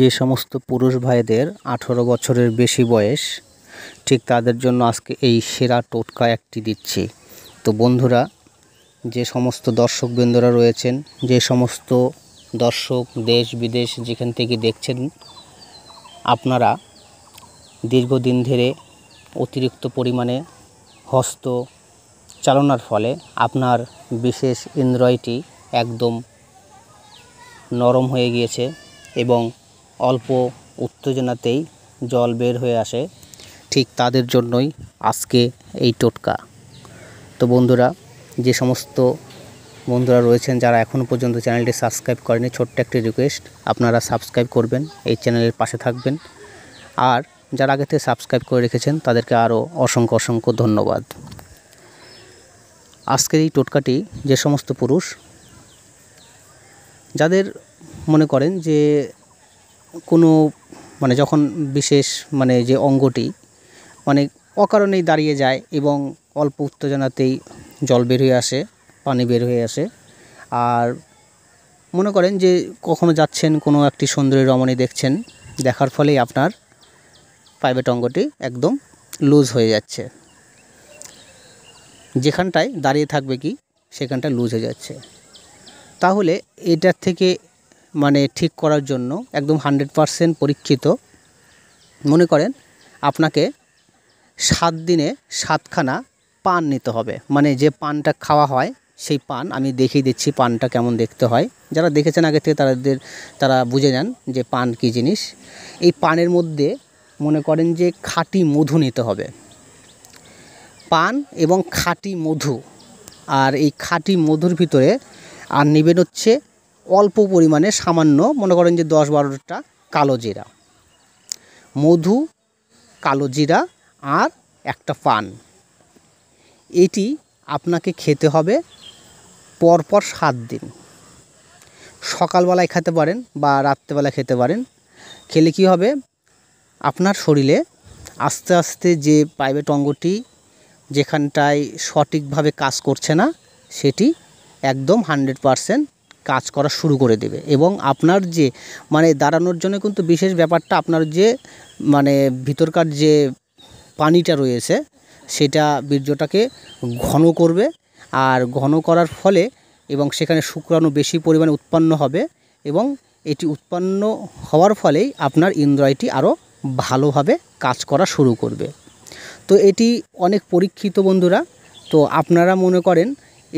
যে সমস্ত পুরুষ ভাইদের আঠেরো বছরের বেশি বয়স ঠিক তাদের জন্য আজকে এই সেরা টোটকা একটি দিচ্ছি তো বন্ধুরা যে সমস্ত দর্শকবৃন্দরা রয়েছেন যে সমস্ত দর্শক দেশ বিদেশ যেখান থেকে দেখছেন আপনারা দীর্ঘদিন ধরে অতিরিক্ত পরিমাণে হস্ত চালনার ফলে আপনার বিশেষ ইন্দ্রয়টি একদম নরম হয়ে গিয়েছে এবং অল্প উত্তেজনাতেই জল বের হয়ে আসে ঠিক তাদের জন্যই আজকে এই টোটকা তো বন্ধুরা যে সমস্ত বন্ধুরা রয়েছেন যারা এখনও পর্যন্ত চ্যানেলটি সাবস্ক্রাইব করেনি ছোট্ট একটি রিকোয়েস্ট আপনারা সাবস্ক্রাইব করবেন এই চ্যানেলের পাশে থাকবেন আর যারা আগে থেকে সাবস্ক্রাইব করে রেখেছেন তাদেরকে আরও অসংখ্য অসংখ্য ধন্যবাদ আজকের এই টোটকাটি যে সমস্ত পুরুষ যাদের মনে করেন যে কোনো মানে যখন বিশেষ মানে যে অঙ্গটি অনেক মানে অকারণেই দাঁড়িয়ে যায় এবং অল্প উত্তেজনাতেই জল বের হয়ে আসে পানি বের হয়ে আসে আর মনে করেন যে কখনো যাচ্ছেন কোনো একটি সুন্দরী রমণী দেখছেন দেখার ফলেই আপনার প্রাইভেট অঙ্গটি একদম লুজ হয়ে যাচ্ছে যেখানটায় দাঁড়িয়ে থাকবে কি সেখানটা লুজ হয়ে যাচ্ছে তাহলে এটার থেকে মানে ঠিক করার জন্য একদম হান্ড্রেড পারসেন্ট পরীক্ষিত মনে করেন আপনাকে সাত দিনে সাতখানা পান নিতে হবে মানে যে পানটা খাওয়া হয় সেই পান আমি দেখিয়ে দিচ্ছি পানটা কেমন দেখতে হয় যারা দেখেছেন আগে থেকে তাদের তারা বুঝে যান যে পান কি জিনিস এই পানের মধ্যে মনে করেন যে খাঁটি মধু নিতে হবে পান এবং খাঁটি মধু আর এই খাঁটি মধুর ভিতরে আর নেবেন হচ্ছে অল্প পরিমাণে সামান্য মনে করেন যে দশ বারোটা কালো জিরা মধু কালো জিরা আর একটা পান এটি আপনাকে খেতে হবে পরপর সাত দিন সকালবেলায় খেতে পারেন বা রাত্রেবেলায় খেতে পারেন খেলে কি হবে আপনার শরীরে আস্তে আস্তে যে প্রাইভেট অঙ্গটি যেখানটায় সঠিকভাবে কাজ করছে না সেটি একদম হান্ড্রেড পারসেন্ট কাজ করা শুরু করে দেবে এবং আপনার যে মানে দাঁড়ানোর জন্য কিন্তু বিশেষ ব্যাপারটা আপনার যে মানে ভিতরকার যে পানিটা রয়েছে সেটা বীর্যটাকে ঘন করবে আর ঘন করার ফলে এবং সেখানে শুক্রাণু বেশি পরিমাণে উৎপন্ন হবে এবং এটি উৎপন্ন হওয়ার ফলেই আপনার ইন্দ্রয়টি আরও ভালোভাবে কাজ করা শুরু করবে তো এটি অনেক পরীক্ষিত বন্ধুরা তো আপনারা মনে করেন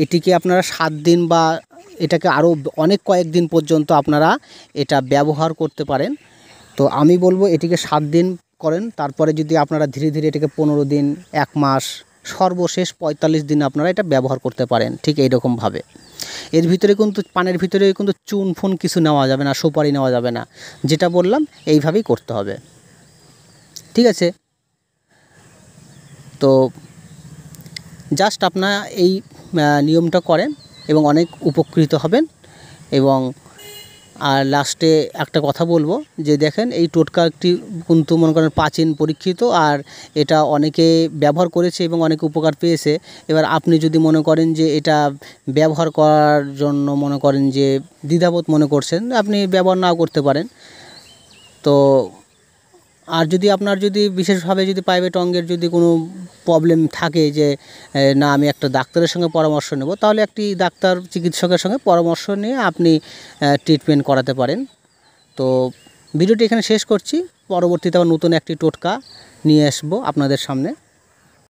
এটিকে আপনারা সাত দিন বা এটাকে আরও অনেক কয়েকদিন পর্যন্ত আপনারা এটা ব্যবহার করতে পারেন তো আমি বলবো এটিকে সাত দিন করেন তারপরে যদি আপনারা ধীরে ধীরে এটাকে পনেরো দিন এক মাস সর্বশেষ পঁয়তাল্লিশ দিন আপনারা এটা ব্যবহার করতে পারেন ঠিক এইরকমভাবে এর ভিতরে কিন্তু পানের ভিতরে কিন্তু চুন ফুন কিছু নেওয়া যাবে না সুপারি নেওয়া যাবে না যেটা বললাম এইভাবেই করতে হবে ঠিক আছে তো জাস্ট আপনারা এই নিয়মটা করেন এবং অনেক উপকৃত হবেন এবং আর লাস্টে একটা কথা বলবো যে দেখেন এই টোটকা একটি কিন্তু মনে করেন প্রাচীন পরীক্ষিত আর এটা অনেকে ব্যবহার করেছে এবং অনেকে উপকার পেয়েছে এবার আপনি যদি মনে করেন যে এটা ব্যবহার করার জন্য মনে করেন যে দ্বিধাবোধ মনে করছেন আপনি ব্যবহার নাও করতে পারেন তো আর যদি আপনার যদি বিশেষভাবে যদি প্রাইভেট অঙ্গের যদি কোনো প্রবলেম থাকে যে না আমি একটা ডাক্তারের সঙ্গে পরামর্শ নেব তাহলে একটি ডাক্তার চিকিৎসকের সঙ্গে পরামর্শ নিয়ে আপনি ট্রিটমেন্ট করাতে পারেন তো ভিডিওটি এখানে শেষ করছি পরবর্তীতে আবার নতুন একটি টোটকা নিয়ে আসবো আপনাদের সামনে